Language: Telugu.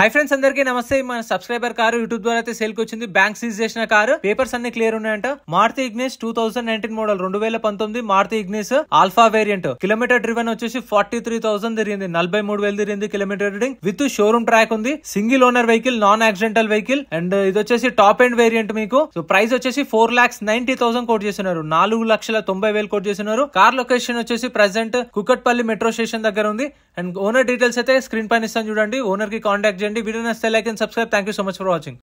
హై ఫ్రెండ్స్ అందరికీ నమస్తే మన సబ్స్క్రైబర్ కారు యూట్యూబ్ ద్వారా అయితే సేల్కి వచ్చింది బ్యాంక్ సీజ్ చేసిన కారు పేపర్స్ అన్ని క్లియర్ ఉన్నాయంట Maruti Ignis two thousand nineteen model రెండు వేల పంతొమ్మిది Maruti Ignis alpha variant kilometre driven వచ్చేసి ఫార్టీ త్రీ థౌసండ్ తిరిగింది నలభై మూడు వేలు తిరిగింది kilometre reading with showroom track ఉంది single owner vehicle non accidental vehicle and ఇది వచ్చేసి టాప్ ఎండ్ వేరియంట్ మీకు సో ప్రైస్ వచ్చేసి four lakhs ninety thousand quote చేస్తున్నారు నాలుగు లక్షల తొంభై వేలు కోట్ చేస్తున్నారు కార్ లొకేషన్ వచ్చేసి ప్రెసెంట్ కుకట్పల్లి మెట్రో స్టేషన్ దగ్గర ఉంది అండ్ ఓనర్ డీటెయిల్స్ అయితే స్క్రీన్ పైన ఇస్తాను చూడండి ఓనర్ కి కాంటాక్ట్ చేయండి వీడియో నచ్చితే like and subscribe thank you so much for watching